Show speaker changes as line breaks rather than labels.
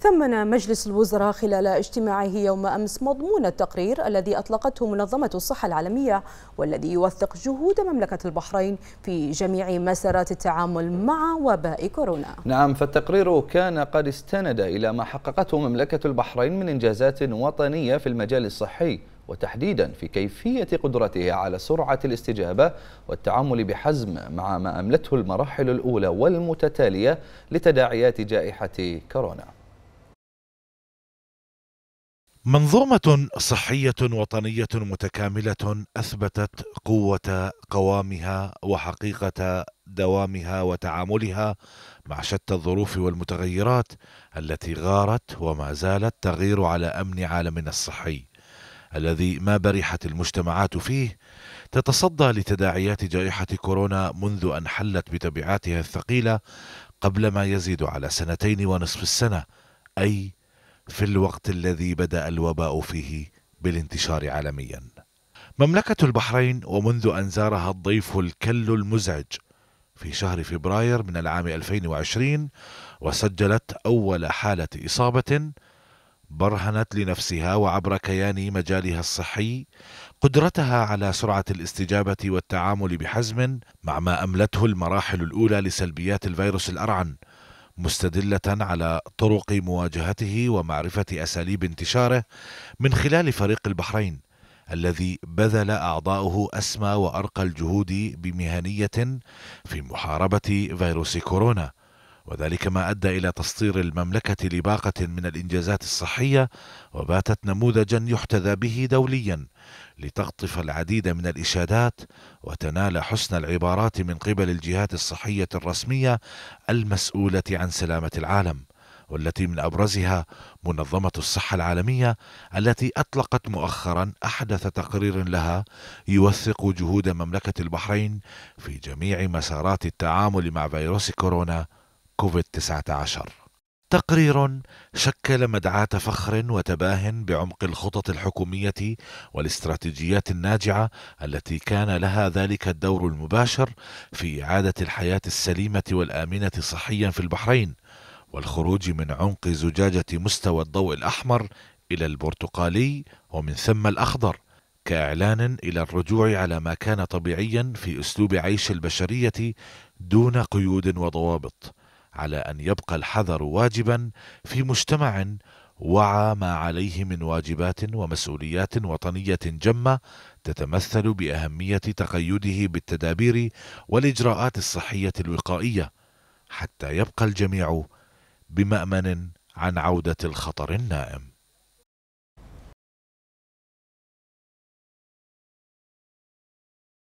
ثمن مجلس الوزراء خلال اجتماعه يوم أمس مضمون التقرير الذي أطلقته منظمة الصحة العالمية والذي يوثق جهود مملكة البحرين في جميع مسارات التعامل مع وباء كورونا نعم فالتقرير كان قد استند إلى ما حققته مملكة البحرين من إنجازات وطنية في المجال الصحي وتحديدا في كيفية قدرته على سرعة الاستجابة والتعامل بحزم مع ما أملته المراحل الأولى والمتتالية لتداعيات جائحة كورونا
منظومة صحية وطنية متكاملة أثبتت قوة قوامها وحقيقة دوامها وتعاملها مع شتى الظروف والمتغيرات التي غارت وما زالت تغير على أمن عالمنا الصحي الذي ما برحت المجتمعات فيه تتصدى لتداعيات جائحة كورونا منذ أن حلت بتبعاتها الثقيلة قبل ما يزيد على سنتين ونصف السنة أي في الوقت الذي بدا الوباء فيه بالانتشار عالميا مملكه البحرين ومنذ ان زارها الضيف الكل المزعج في شهر فبراير من العام 2020 وسجلت اول حاله اصابه برهنت لنفسها وعبر كيان مجالها الصحي قدرتها على سرعه الاستجابه والتعامل بحزم مع ما املته المراحل الاولى لسلبيات الفيروس الارعن مستدلة على طرق مواجهته ومعرفة أساليب انتشاره من خلال فريق البحرين الذي بذل أعضاؤه أسمى وأرقى الجهود بمهنية في محاربة فيروس كورونا وذلك ما أدى إلى تسطير المملكة لباقة من الإنجازات الصحية وباتت نموذجا يحتذى به دوليا لتقطف العديد من الإشادات وتنال حسن العبارات من قبل الجهات الصحية الرسمية المسؤولة عن سلامة العالم والتي من ابرزها منظمه الصحه العالميه التي اطلقت مؤخرا احدث تقرير لها يوثق جهود مملكه البحرين في جميع مسارات التعامل مع فيروس كورونا كوفيد 19 تقرير شكل مدعاة فخر وتباه بعمق الخطط الحكومية والاستراتيجيات الناجعة التي كان لها ذلك الدور المباشر في إعادة الحياة السليمة والآمنة صحيا في البحرين والخروج من عمق زجاجة مستوى الضوء الأحمر إلى البرتقالي ومن ثم الأخضر كإعلان إلى الرجوع على ما كان طبيعيا في أسلوب عيش البشرية دون قيود وضوابط على ان يبقى الحذر واجبا في مجتمع وعى ما عليه من واجبات ومسؤوليات وطنيه جمه تتمثل باهميه تقيده بالتدابير والاجراءات الصحيه الوقائيه حتى يبقى الجميع بمامن عن عوده الخطر النائم